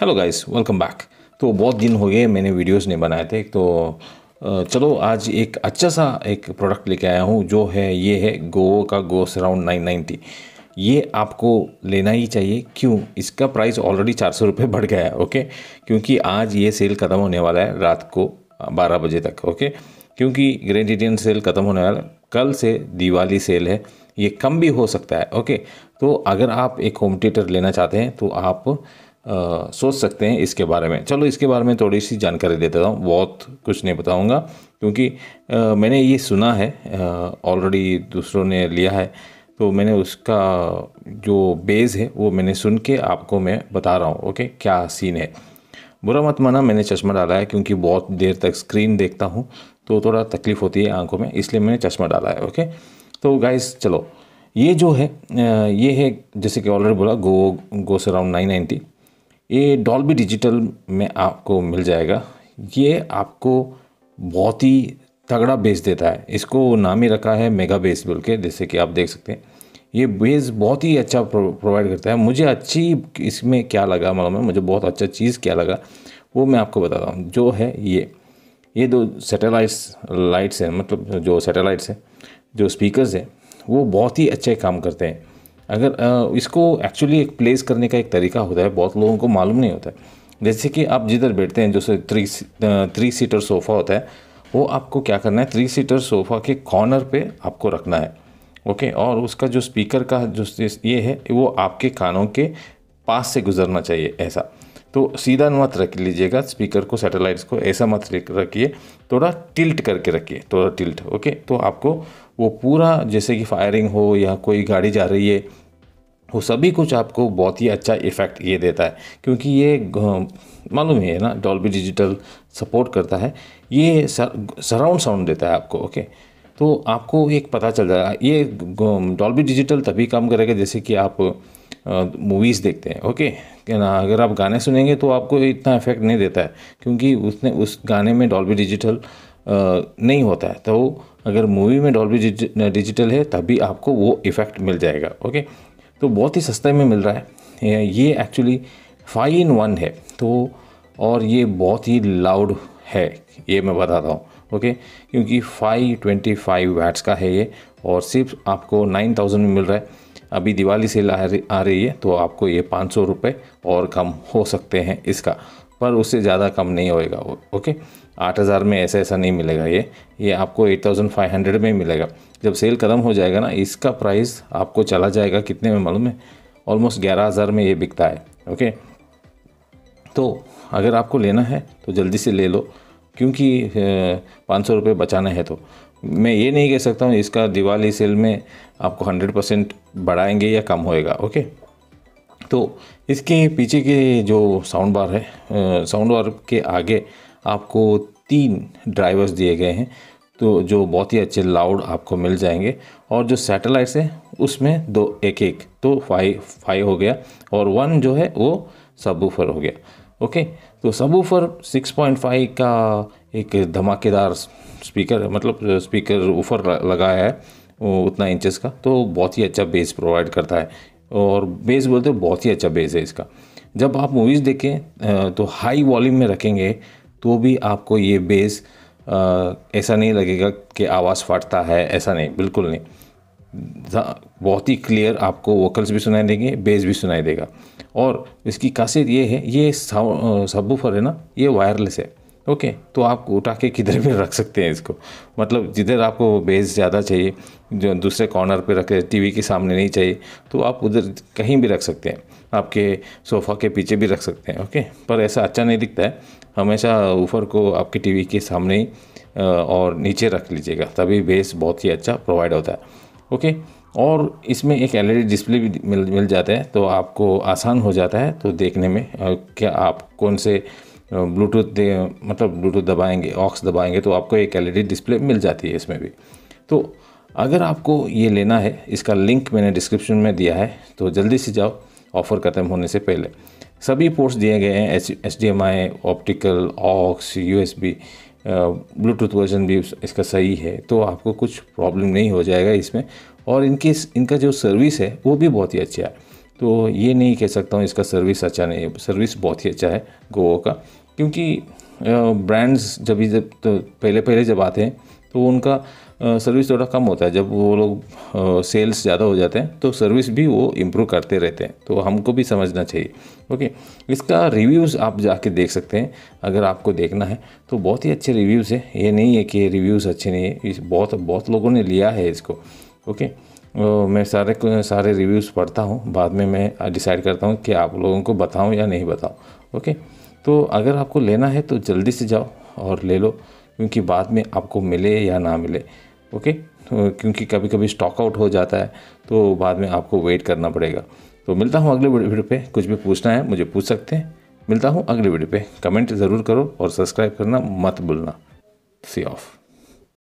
hello guys welcome back तो बहुत दिन हो गए मैंने वीडियोस नहीं बनाए थे तो चलो आज एक अच्छा सा एक प्रोडक्ट लेके आया हूँ जो है ये है गोवो का गो सराउंड नाइन नाइन्टी ये आपको लेना ही चाहिए क्यों इसका प्राइस ऑलरेडी चार सौ रुपये बढ़ गया है ओके क्योंकि आज ये सेल ख़त्म होने वाला है रात को बारह बजे तक ओके क्योंकि ग्रेट इंडियन सेल ख़त्म होने वाला कल से दिवाली सेल है ये कम भी हो सकता है ओके तो अगर आप एक होम थिएटर लेना चाहते हैं तो आप आ, सोच सकते हैं इसके बारे में चलो इसके बारे में थोड़ी सी जानकारी दे देता हूँ बहुत कुछ नहीं बताऊँगा क्योंकि आ, मैंने ये सुना है ऑलरेडी दूसरों ने लिया है तो मैंने उसका जो बेस है वो मैंने सुन के आपको मैं बता रहा हूँ ओके क्या सीन है बुरा मत माना मैंने चश्मा डाला है क्योंकि बहुत देर तक स्क्रीन देखता हूँ तो थोड़ा तकलीफ़ होती है आंखों में इसलिए मैंने चश्मा डाला है ओके तो गाइस चलो ये जो है ये है जैसे कि ऑलरेडी बोला go goes around nine ninety ये डॉल्बी डिजिटल में आपको मिल जाएगा ये आपको बहुत ही तगड़ा बेस देता है इसको नाम ही रखा है मेगा बेस बोल के जैसे कि आप देख सकते हैं ये बेस बहुत ही अच्छा प्रोवाइड करता है मुझे अच्छी इसमें क्या लगा मालूम है मुझे बहुत अच्छा चीज़ क्या लगा वो मैं आपको बताता हूँ जो है ये ये दो सैटेलाइट्स लाइट्स हैं मतलब जो सैटेलाइट्स हैं जो स्पीकर्स हैं वो बहुत ही अच्छे काम करते हैं अगर इसको एक्चुअली एक प्लेस करने का एक तरीका होता है बहुत लोगों को मालूम नहीं होता है जैसे कि आप जिधर बैठते हैं जैसे थ्री थ्री सीटर सोफ़ा होता है वो आपको क्या करना है थ्री सीटर सोफ़ा के कॉर्नर पे आपको रखना है ओके और उसका जो स्पीकर का जो ये है वो आपके कानों के पास से गुजरना चाहिए ऐसा तो सीधा मत रख लीजिएगा स्पीकर को सैटेलाइट्स को ऐसा मत रखिए थोड़ा टिल्ट करके रखिए थोड़ा टिल्ट ओके तो आपको वो पूरा जैसे कि फायरिंग हो या कोई गाड़ी जा रही है वो सभी कुछ आपको बहुत ही अच्छा इफ़ेक्ट ये देता है क्योंकि ये मालूम है ना डॉल्बी डिजिटल सपोर्ट करता है ये सराउंड साउंड देता है आपको ओके तो आपको एक पता चल जाएगा ये डॉल्बी डिजिटल तभी काम करेगा जैसे कि आप मूवीज़ देखते हैं ओके ना अगर आप गाने सुनेंगे तो आपको इतना इफेक्ट नहीं देता है क्योंकि उसने उस गाने में डॉल्बी डिजिटल नहीं होता है तो अगर मूवी में डॉल्बी डिजिटल है तभी आपको वो इफ़ेक्ट मिल जाएगा ओके तो बहुत ही सस्ते में मिल रहा है ये एक्चुअली फाइव इन वन है तो और ये बहुत ही लाउड है ये मैं बताता हूँ ओके क्योंकि फाइव ट्वेंटी फाइव वैट्स का है ये और सिर्फ आपको नाइन थाउजेंड में मिल रहा है अभी दिवाली सेल आ रही है तो आपको ये पाँच सौ रुपये और कम हो सकते हैं इसका पर उससे ज़्यादा कम नहीं होएगा वो ओके आठ हज़ार में ऐसा ऐसा नहीं मिलेगा ये ये आपको एट थाउजेंड फाइव हंड्रेड में मिलेगा जब सेल ख़त्म हो जाएगा ना इसका प्राइस आपको चला जाएगा कितने में मालूम है ऑलमोस्ट ग्यारह हज़ार में ये बिकता है ओके तो अगर आपको लेना है तो जल्दी से ले लो क्योंकि पाँच सौ रुपये बचाना है तो मैं ये नहीं कह सकता हूँ इसका दिवाली सेल में आपको हंड्रेड परसेंट बढ़ाएंगे या कम होएगा ओके तो इसके पीछे के जो साउंड बार है साउंड बार के आगे आपको तीन ड्राइवर्स दिए गए हैं तो जो बहुत ही अच्छे लाउड आपको मिल जाएंगे और जो सैटेलाइट्स है उसमें दो एक एक तो फाइव फाइव हो गया और वन जो है वो सबवूफर हो गया ओके तो सबवूफर 6.5 का एक धमाकेदार स्पीकर मतलब स्पीकर ऊपर लगाया है उतना इंचेस का तो बहुत ही अच्छा बेस प्रोवाइड करता है और बेस बोलते हो बहुत ही अच्छा बेस है इसका जब आप मूवीज़ देखें तो हाई वॉल्यूम में रखेंगे तो भी आपको ये बेस ऐसा नहीं लगेगा कि आवाज़ फटता है ऐसा नहीं बिल्कुल नहीं बहुत ही क्लियर आपको वोकल्स भी सुनाई देंगे बेस भी सुनाई देगा और इसकी खासियत ये है ये सबूफर है ना ये वायरलेस है ओके तो आप उठा के किधर भी रख सकते हैं इसको मतलब जिधर आपको बेस ज़्यादा चाहिए जो दूसरे कॉर्नर पे रखे टीवी के सामने नहीं चाहिए तो आप उधर कहीं भी रख सकते हैं आपके सोफ़ा के पीछे भी रख सकते हैं ओके पर ऐसा अच्छा नहीं दिखता है हमेशा ऊपर को आपके टीवी के सामने ही और नीचे रख लीजिएगा तभी बेस बहुत ही अच्छा प्रोवाइड होता है ओके और इसमें एक एल डिस्प्ले भी मिल मिल जाता है तो आपको आसान हो जाता है तो देखने में क्या आप कौन से ब्लूटूथ मतलब ब्लूटूथ दबाएंगे ऑक्स दबाएंगे तो आपको एक एल डिस्प्ले मिल जाती है इसमें भी तो अगर आपको ये लेना है इसका लिंक मैंने डिस्क्रिप्शन में दिया है तो जल्दी से जाओ ऑफ़र ख़त्म होने से पहले सभी पोर्ट्स दिए गए हैं H H D M I optical aux U S B Bluetooth version भी इसका सही है तो आपको कुछ प्रॉब्लम नहीं हो जाएगा इसमें और इनके इनका जो सर्विस है वो भी बहुत ही अच्छा है तो ये नहीं कह सकता हूँ इसका सर्विस अच्छा नहीं है सर्विस बहुत ही अच्छा है गोवा का क्योंकि ब्रांड्स जब भी जब तो पहले पहले जब आते हैं तो उनका सर्विस थोड़ा कम होता है जब वो लोग सेल्स ज़्यादा हो जाते हैं तो सर्विस भी वो इम्प्रूव करते रहते हैं तो हमको भी समझना चाहिए ओके इसका रिव्यूज़ आप जाके देख सकते हैं अगर आपको देखना है तो बहुत ही अच्छे रिव्यूज़ है ये नहीं है कि रिव्यूज़ अच्छे नहीं है इस बहुत बहुत लोगों ने लिया है इसको ओके मैं सारे सारे रिव्यूज़ पढ़ता हूँ बाद में मैं डिसाइड करता हूँ कि आप लोगों को बताऊँ या नहीं बताऊँ ओके तो अगर आपको लेना है तो जल्दी से जाओ और ले लो क्योंकि बाद में आपको मिले या ना मिले ओके तो क्योंकि कभी कभी स्टॉक आउट हो जाता है तो बाद में आपको वेट करना पड़ेगा तो मिलता हूँ अगले वीडियो पे कुछ भी पूछना है मुझे पूछ सकते हैं मिलता हूँ अगले वीडियो पे कमेंट ज़रूर करो और सब्सक्राइब करना मत भूलना सी ऑफ़